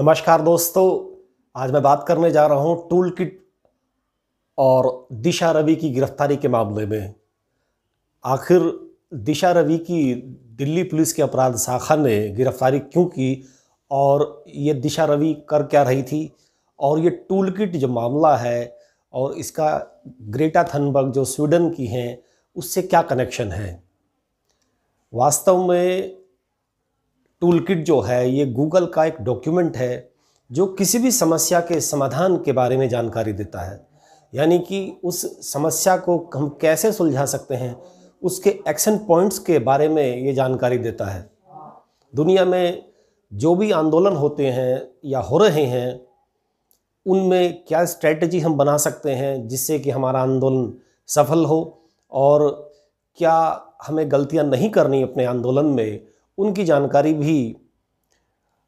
नमस्कार दोस्तों आज मैं बात करने जा रहा हूं टूल किट और दिशा रवि की गिरफ्तारी के मामले में आखिर दिशा रवि की दिल्ली पुलिस के अपराध शाखा ने गिरफ्तारी क्यों की और ये दिशा रवि कर क्या रही थी और ये टूल किट जो मामला है और इसका ग्रेटा थनबर्ग जो स्वीडन की हैं उससे क्या कनेक्शन है वास्तव में टूल किट जो है ये गूगल का एक डॉक्यूमेंट है जो किसी भी समस्या के समाधान के बारे में जानकारी देता है यानी कि उस समस्या को हम कैसे सुलझा सकते हैं उसके एक्शन पॉइंट्स के बारे में ये जानकारी देता है दुनिया में जो भी आंदोलन होते हैं या हो रहे हैं उनमें क्या स्ट्रेटजी हम बना सकते हैं जिससे कि हमारा आंदोलन सफल हो और क्या हमें गलतियां नहीं करनी अपने आंदोलन में उनकी जानकारी भी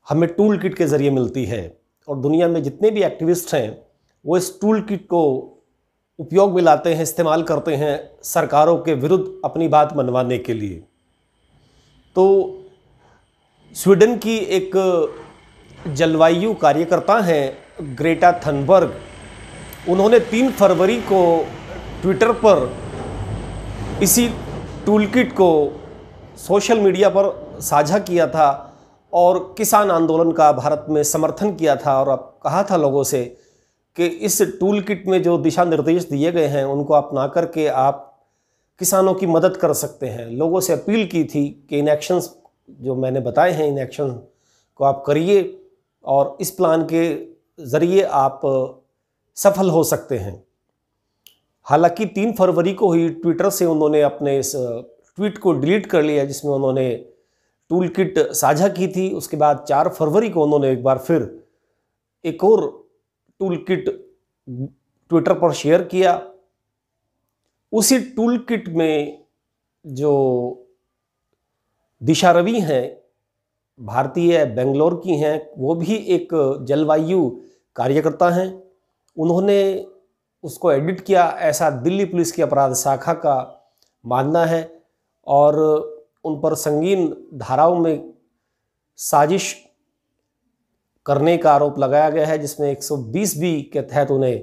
हमें टूल किट के ज़रिए मिलती है और दुनिया में जितने भी एक्टिविस्ट हैं वो इस टूल किट को उपयोग में लाते हैं इस्तेमाल करते हैं सरकारों के विरुद्ध अपनी बात मनवाने के लिए तो स्वीडन की एक जलवायु कार्यकर्ता हैं ग्रेटा थनबर्ग उन्होंने तीन फरवरी को ट्विटर पर इसी टूलकिट को सोशल मीडिया पर साझा किया था और किसान आंदोलन का भारत में समर्थन किया था और आप कहा था लोगों से कि इस टूल किट में जो दिशा निर्देश दिए गए हैं उनको अपना करके आप किसानों की मदद कर सकते हैं लोगों से अपील की थी कि इन एक्शंस जो मैंने बताए हैं इन एक्शन को आप करिए और इस प्लान के ज़रिए आप सफल हो सकते हैं हालांकि तीन फरवरी को ही ट्विटर से उन्होंने अपने इस ट्वीट को डिलीट कर लिया जिसमें उन्होंने टूल किट साझा की थी उसके बाद चार फरवरी को उन्होंने एक बार फिर एक और टूल किट ट्विटर पर शेयर किया उसी टूल किट में जो दिशा रवि हैं भारतीय है, बेंगलोर की हैं वो भी एक जलवायु कार्यकर्ता हैं उन्होंने उसको एडिट किया ऐसा दिल्ली पुलिस की अपराध शाखा का मानना है और उन पर संगीन धाराओं में साजिश करने का आरोप लगाया गया है जिसमें 120 बी के तहत उन्हें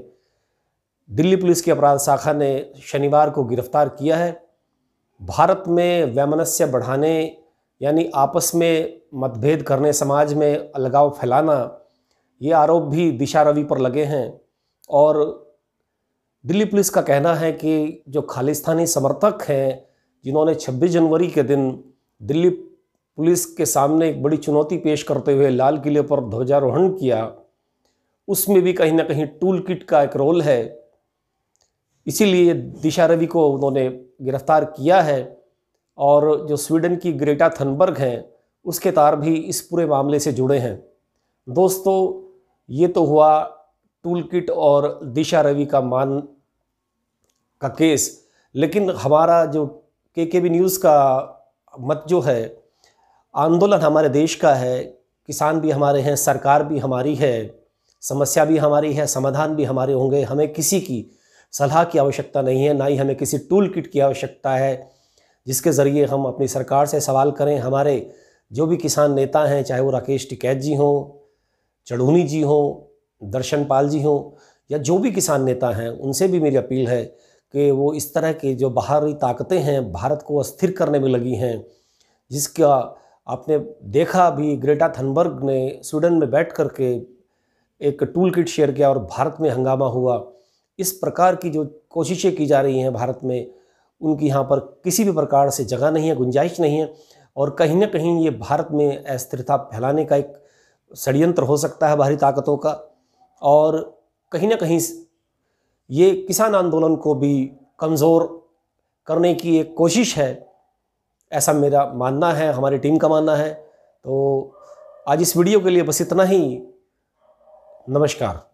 दिल्ली पुलिस की अपराध शाखा ने शनिवार को गिरफ्तार किया है भारत में वैमनस्य बढ़ाने यानी आपस में मतभेद करने समाज में अलगाव फैलाना ये आरोप भी दिशा रवि पर लगे हैं और दिल्ली पुलिस का कहना है कि जो खालिस्तानी समर्थक हैं जिन्होंने 26 जनवरी के दिन दिल्ली पुलिस के सामने एक बड़ी चुनौती पेश करते हुए लाल किले पर ध्वजारोहण किया उसमें भी कहीं ना कहीं टूल किट का एक रोल है इसीलिए दिशा रवि को उन्होंने गिरफ्तार किया है और जो स्वीडन की ग्रेटा थनबर्ग हैं उसके तार भी इस पूरे मामले से जुड़े हैं दोस्तों ये तो हुआ टूल किट और दिशा रवि का मान का केस लेकिन हमारा जो के के बी न्यूज़ का मत जो है आंदोलन हमारे देश का है किसान भी हमारे हैं सरकार भी हमारी है समस्या भी हमारी है समाधान भी हमारे होंगे हमें किसी की सलाह की आवश्यकता नहीं है ना ही हमें किसी टूल किट की आवश्यकता है जिसके ज़रिए हम अपनी सरकार से सवाल करें हमारे जो भी किसान नेता हैं चाहे वो राकेश टिकैत जी हों चढ़ूनी जी हों दर्शन पाल जी हों या जो भी किसान नेता हैं उनसे भी मेरी अपील है कि वो इस तरह के जो बाहरी ताकतें हैं भारत को अस्थिर करने में लगी हैं जिसका आपने देखा भी ग्रेटा थनबर्ग ने स्वीडन में बैठ कर के एक टूल किट शेयर किया और भारत में हंगामा हुआ इस प्रकार की जो कोशिशें की जा रही हैं भारत में उनकी यहाँ पर किसी भी प्रकार से जगह नहीं है गुंजाइश नहीं है और कहीं ना कहीं ये भारत में अस्थिरता फैलाने का एक षडयंत्र हो सकता है बाहरी ताकतों का और कहीं ना कहीं ये किसान आंदोलन को भी कमज़ोर करने की एक कोशिश है ऐसा मेरा मानना है हमारी टीम का मानना है तो आज इस वीडियो के लिए बस इतना ही नमस्कार